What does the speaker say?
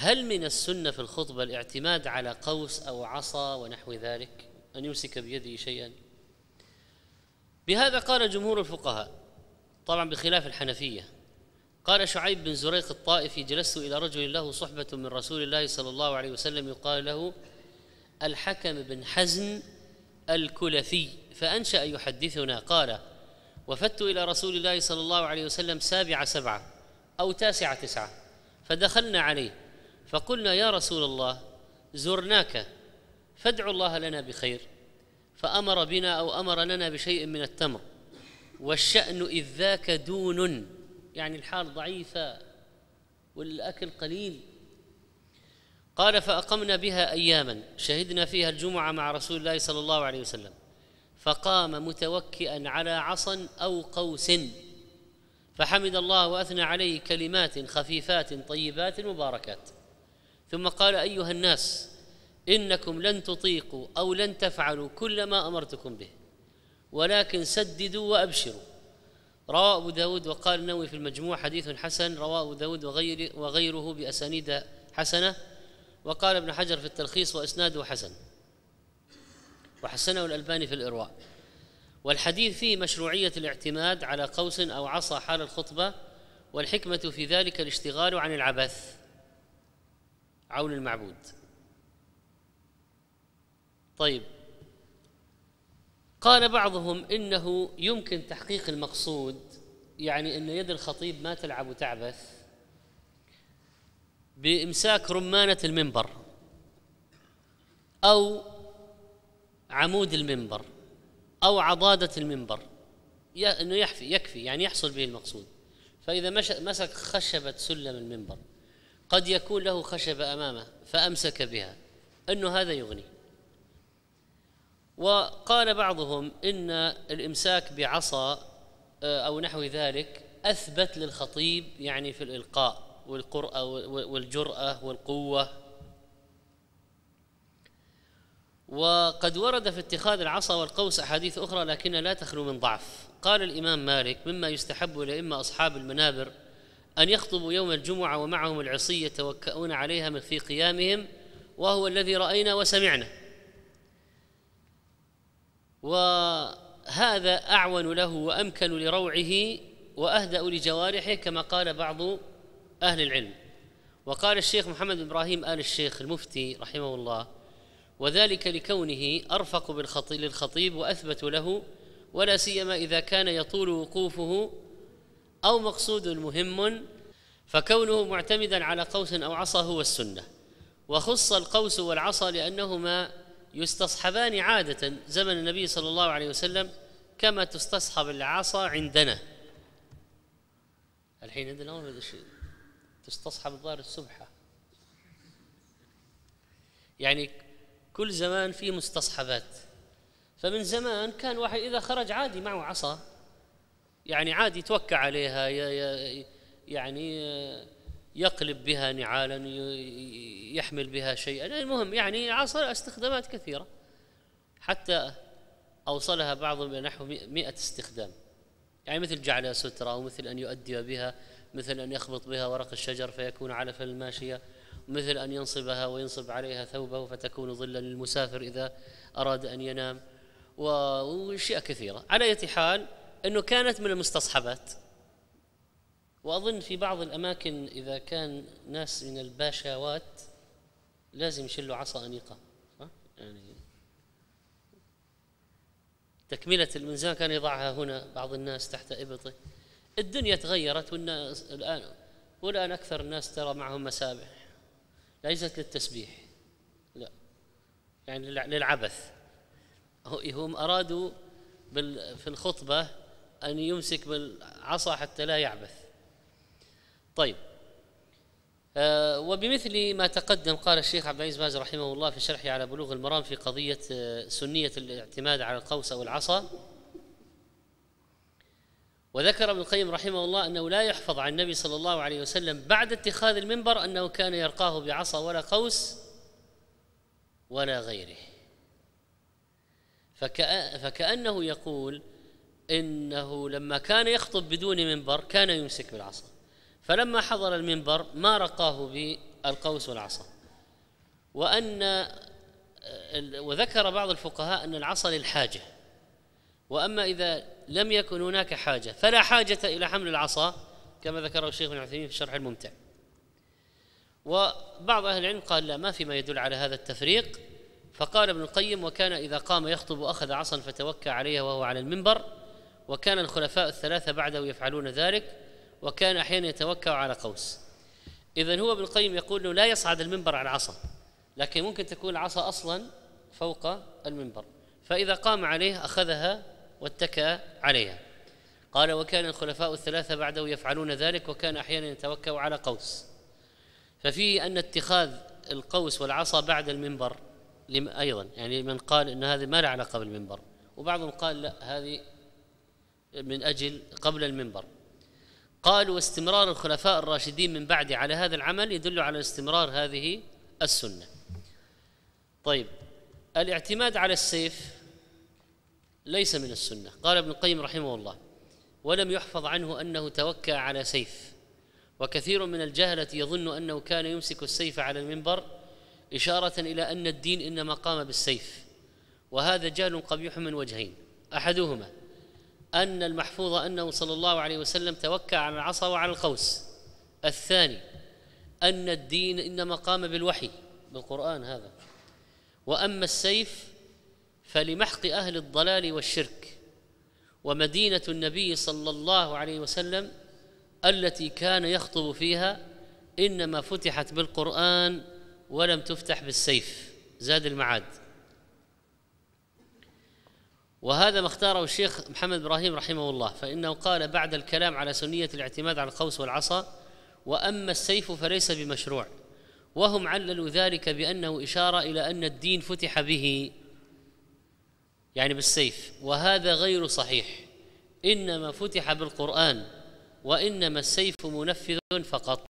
هل من السنة في الخطبة الاعتماد على قوس أو عصا ونحو ذلك أن يمسك بيده شيئا بهذا قال جمهور الفقهاء طبعا بخلاف الحنفية قال شعيب بن زريق الطائفي جلست إلى رجل له صحبة من رسول الله صلى الله عليه وسلم يقال له الحكم بن حزم الكلفي فأنشأ يحدثنا قال وفدت إلى رسول الله صلى الله عليه وسلم سابع سبعة أو تاسع تسعة فدخلنا عليه فقلنا يا رسول الله زرناك فادع الله لنا بخير فأمر بنا أو أمر لنا بشيء من التمر والشأن إذ ذاك دون يعني الحال ضعيفة والأكل قليل قال فأقمنا بها أياما شهدنا فيها الجمعة مع رسول الله صلى الله عليه وسلم فقام متوكئا على عصا أو قوس فحمد الله وأثنى عليه كلمات خفيفات طيبات مباركات ثم قال أيها الناس إنكم لن تطيقوا أو لن تفعلوا كل ما أمرتكم به ولكن سددوا وأبشروا رواه أبو داود وقال النووي في المجموع حديث حسن رواه أبو داود وغير وغيره بأسانيد حسنة وقال ابن حجر في التلخيص وإسناده حسن وحسنه الألباني في الإرواء والحديث فيه مشروعية الاعتماد على قوس أو عصا حال الخطبة والحكمة في ذلك الاشتغال عن العبث عون المعبود طيب قال بعضهم انه يمكن تحقيق المقصود يعني ان يد الخطيب ما تلعب وتعبث بامساك رمانه المنبر او عمود المنبر او عضاده المنبر انه يكفي يكفي يعني يحصل به المقصود فاذا مسك خشبه سلم المنبر قد يكون له خشبة أمامه فأمسك بها أنه هذا يغني وقال بعضهم إن الإمساك بعصا آه، أو نحو ذلك أثبت للخطيب يعني في الإلقاء والقرأة والجرأة والقوة وقد ورد في اتخاذ العصا والقوس أحاديث أخرى لكنها لا تخلو من ضعف قال الإمام مالك مما يستحب لإما أصحاب المنابر أن يخطبوا يوم الجمعة ومعهم العصية يتوكؤون عليها من في قيامهم وهو الذي رأينا وسمعنا وهذا أعون له وأمكن لروعه وأهدأ لجوارحه كما قال بعض أهل العلم وقال الشيخ محمد بن إبراهيم آل الشيخ المفتي رحمه الله وذلك لكونه أرفق للخطيب وأثبت له ولا سيما إذا كان يطول وقوفه أو مقصود مهم فكونه معتمدا على قوس أو عصا هو السنة وخص القوس والعصا لأنهما يستصحبان عادة زمن النبي صلى الله عليه وسلم كما تستصحب العصا عندنا الحين عندنا شيء تستصحب الظاهر السبحة يعني كل زمان فيه مستصحبات فمن زمان كان واحد إذا خرج عادي معه عصا يعني عادي يتوكى عليها يعني يقلب بها نعالا يحمل بها شيئا المهم يعني عصر استخدامات كثيرة حتى أوصلها بعضهم إلى نحو مئة استخدام يعني مثل جعلها سترة ومثل أن يؤدي بها مثل أن يخبط بها ورق الشجر فيكون علفا للماشية مثل أن ينصبها وينصب عليها ثوبه فتكون ظلا للمسافر إذا أراد أن ينام وأشياء كثيرة على أي حال أنه كانت من المستصحبات وأظن في بعض الأماكن إذا كان ناس من الباشاوات لازم يشلوا عصا أنيقة صح؟ يعني تكملة الميزان كان يضعها هنا بعض الناس تحت إبطه الدنيا تغيرت والناس الآن والآن أكثر الناس ترى معهم مسابح ليست للتسبيح لا يعني للعبث هم أرادوا في الخطبة أن يمسك بالعصا حتى لا يعبث طيب آه، وبمثل ما تقدم قال الشيخ عبد العزيز باز رحمه الله في شرحه على بلوغ المرام في قضية آه، سنية الاعتماد على القوس أو العصا وذكر ابن القيم رحمه الله أنه لا يحفظ عن النبي صلى الله عليه وسلم بعد اتخاذ المنبر أنه كان يرقاه بعصا ولا قوس ولا غيره فكأنه يقول انه لما كان يخطب بدون منبر كان يمسك بالعصا فلما حضر المنبر ما رقاه بالقوس والعصا وان وذكر بعض الفقهاء ان العصا للحاجه واما اذا لم يكن هناك حاجه فلا حاجه الى حمل العصا كما ذكره الشيخ ابن عثيمين في الشرح الممتع وبعض اهل العلم قال لا ما في ما يدل على هذا التفريق فقال ابن القيم وكان اذا قام يخطب اخذ عصا فتوكى عليها وهو على المنبر وكان الخلفاء الثلاثة بعده يفعلون ذلك وكان أحيانا يتوكأ على قوس إذا هو ابن القيم يقول له لا يصعد المنبر على العصا لكن ممكن تكون العصا أصلا فوق المنبر فإذا قام عليه أخذها واتكأ عليها قال وكان الخلفاء الثلاثة بعده يفعلون ذلك وكان أحيانا يتوكأ على قوس ففيه أن اتخاذ القوس والعصا بعد المنبر أيضا يعني من قال أن هذه ما لها علاقة بالمنبر وبعضهم قال لا هذه من أجل قبل المنبر قالوا استمرار الخلفاء الراشدين من بعد على هذا العمل يدل على استمرار هذه السنة طيب الاعتماد على السيف ليس من السنة قال ابن القيم رحمه الله ولم يحفظ عنه أنه توكى على سيف وكثير من الجهلة يظن أنه كان يمسك السيف على المنبر إشارة إلى أن الدين إنما قام بالسيف وهذا جهل قبيح من وجهين أحدهما أن المحفوظ أنه صلى الله عليه وسلم توكى على العصا وعلى القوس الثاني أن الدين إنما قام بالوحي بالقرآن هذا وأما السيف فلمحق أهل الضلال والشرك ومدينة النبي صلى الله عليه وسلم التي كان يخطب فيها إنما فتحت بالقرآن ولم تفتح بالسيف زاد المعاد وهذا ما اختاره الشيخ محمد ابراهيم رحمه الله فانه قال بعد الكلام على سنيه الاعتماد على القوس والعصا واما السيف فليس بمشروع وهم عللوا ذلك بانه اشاره الى ان الدين فتح به يعني بالسيف وهذا غير صحيح انما فتح بالقران وانما السيف منفذ فقط